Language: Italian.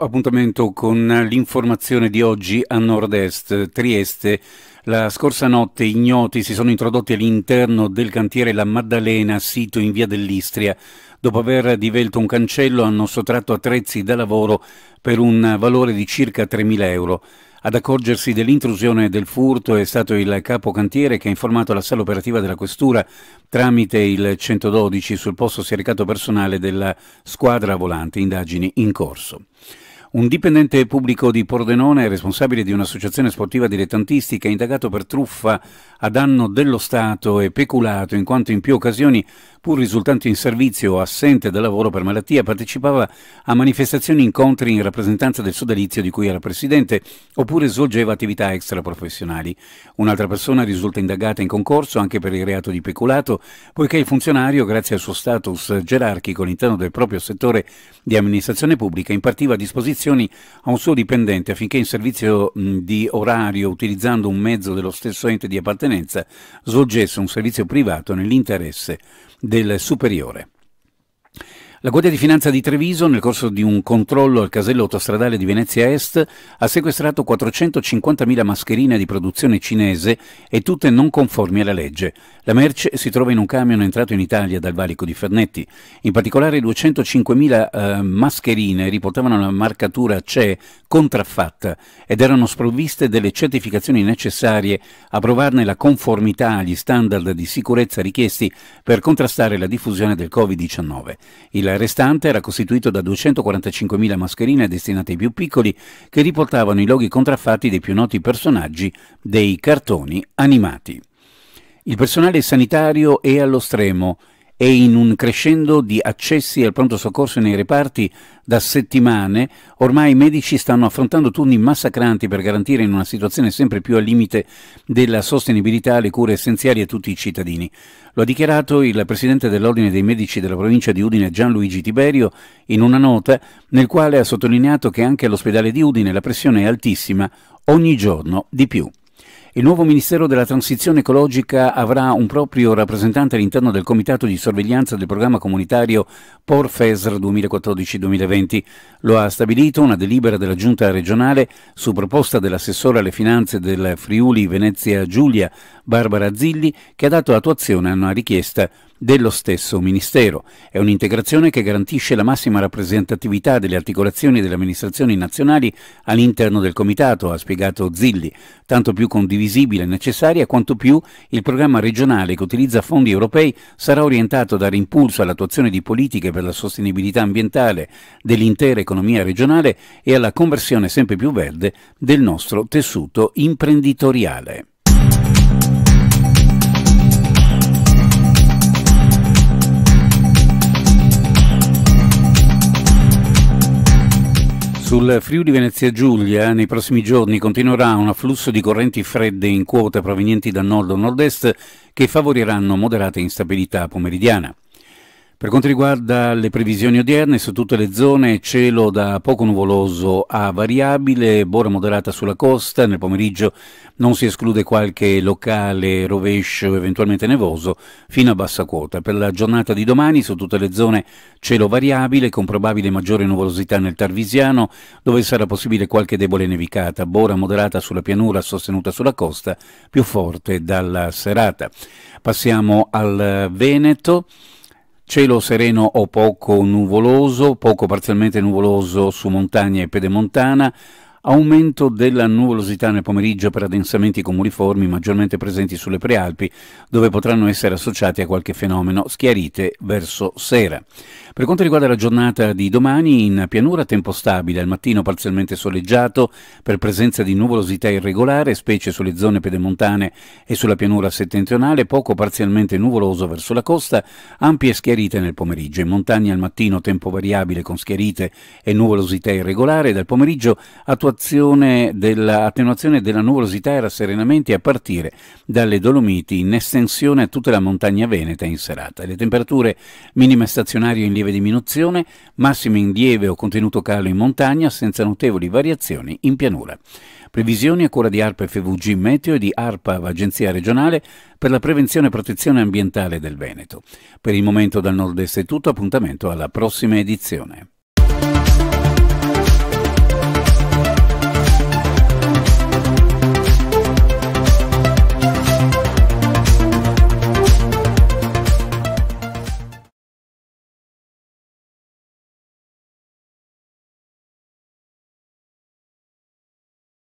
appuntamento con l'informazione di oggi a nord-est Trieste. La scorsa notte ignoti si sono introdotti all'interno del cantiere La Maddalena, sito in via dell'Istria. Dopo aver divelto un cancello hanno sottratto attrezzi da lavoro per un valore di circa 3.000 euro. Ad accorgersi dell'intrusione e del furto è stato il capo cantiere che ha informato la sala operativa della Questura. Tramite il 112 sul posto si è recato personale della squadra volante, indagini in corso. Un dipendente pubblico di Pordenone, responsabile di un'associazione sportiva dilettantistica, indagato per truffa a danno dello Stato e peculato in quanto in più occasioni, pur risultando in servizio o assente dal lavoro per malattia, partecipava a manifestazioni e incontri in rappresentanza del sodalizio di cui era presidente oppure svolgeva attività extraprofessionali. Un'altra persona risulta indagata in concorso anche per il reato di peculato, poiché il funzionario, grazie al suo status gerarchico all'interno del proprio settore di amministrazione pubblica, impartiva a disposizione concessioni a un suo dipendente affinché in servizio di orario, utilizzando un mezzo dello stesso ente di appartenenza, svolgesse un servizio privato nell'interesse del superiore. La Guardia di Finanza di Treviso, nel corso di un controllo al casello autostradale di Venezia Est, ha sequestrato 450.000 mascherine di produzione cinese e tutte non conformi alla legge. La merce si trova in un camion entrato in Italia dal valico di Fernetti. In particolare 205.000 eh, mascherine riportavano la marcatura CE contraffatta ed erano sprovviste delle certificazioni necessarie a provarne la conformità agli standard di sicurezza richiesti per contrastare la diffusione del Covid-19. Il restante era costituito da 245.000 mascherine destinate ai più piccoli che riportavano i loghi contraffatti dei più noti personaggi dei cartoni animati. Il personale sanitario è allo stremo e in un crescendo di accessi al pronto soccorso nei reparti da settimane, ormai i medici stanno affrontando turni massacranti per garantire in una situazione sempre più al limite della sostenibilità le cure essenziali a tutti i cittadini. Lo ha dichiarato il presidente dell'Ordine dei Medici della provincia di Udine Gianluigi Tiberio in una nota nel quale ha sottolineato che anche all'ospedale di Udine la pressione è altissima ogni giorno di più. Il nuovo Ministero della Transizione Ecologica avrà un proprio rappresentante all'interno del Comitato di Sorveglianza del programma comunitario POR-FESR 2014-2020. Lo ha stabilito una delibera della Giunta regionale su proposta dell'assessore alle finanze del Friuli Venezia Giulia, Barbara Zilli, che ha dato attuazione a una richiesta dello stesso Ministero. È un'integrazione che garantisce la massima rappresentatività delle articolazioni delle amministrazioni nazionali all'interno del Comitato, ha spiegato Zilli, tanto più condivisibile e necessaria quanto più il programma regionale che utilizza fondi europei sarà orientato a dare impulso all'attuazione di politiche per la sostenibilità ambientale dell'intera economia regionale e alla conversione sempre più verde del nostro tessuto imprenditoriale. Sul Friuli Venezia Giulia nei prossimi giorni continuerà un afflusso di correnti fredde in quota provenienti da nord o nord-est che favoriranno moderate instabilità pomeridiana. Per quanto riguarda le previsioni odierne, su tutte le zone cielo da poco nuvoloso a variabile, bora moderata sulla costa, nel pomeriggio non si esclude qualche locale rovescio eventualmente nevoso fino a bassa quota. Per la giornata di domani su tutte le zone cielo variabile con probabile maggiore nuvolosità nel Tarvisiano dove sarà possibile qualche debole nevicata, bora moderata sulla pianura sostenuta sulla costa, più forte dalla serata. Passiamo al Veneto. Cielo sereno o poco nuvoloso, poco parzialmente nuvoloso su montagna e pedemontana, Aumento della nuvolosità nel pomeriggio per addensamenti comuniformi maggiormente presenti sulle prealpi, dove potranno essere associati a qualche fenomeno, schiarite verso sera. Per quanto riguarda la giornata di domani, in pianura tempo stabile, al mattino parzialmente soleggiato, per presenza di nuvolosità irregolare, specie sulle zone pedemontane e sulla pianura settentrionale, poco parzialmente nuvoloso verso la costa, ampie schiarite nel pomeriggio. In montagna al mattino tempo variabile con schiarite e nuvolosità irregolare, dal pomeriggio attuazione dell'attenuazione della, della nuvolosità e rasserenamenti a partire dalle Dolomiti in estensione a tutta la montagna veneta in serata. Le temperature minime stazionarie in lieve diminuzione, massime in lieve o contenuto calo in montagna senza notevoli variazioni in pianura. Previsioni a cura di ARPA FVG Meteo e di ARPA, Agenzia Regionale per la Prevenzione e Protezione Ambientale del Veneto. Per il momento dal nord-est è tutto, appuntamento alla prossima edizione.